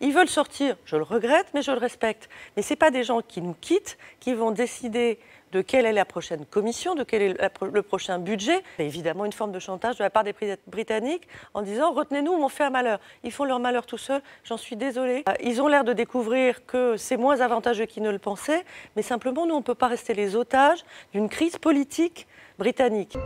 Ils veulent sortir, je le regrette, mais je le respecte. Mais ce n'est pas des gens qui nous quittent, qui vont décider de quelle est la prochaine commission, de quel est le prochain budget. C'est évidemment, une forme de chantage de la part des Britanniques en disant retenez-nous, on fait un malheur. Ils font leur malheur tout seuls, j'en suis désolée. Euh, ils ont l'air de découvrir que c'est moins avantageux qu'ils ne le pensaient, mais simplement, nous, on ne peut pas rester les otages d'une crise politique britannique.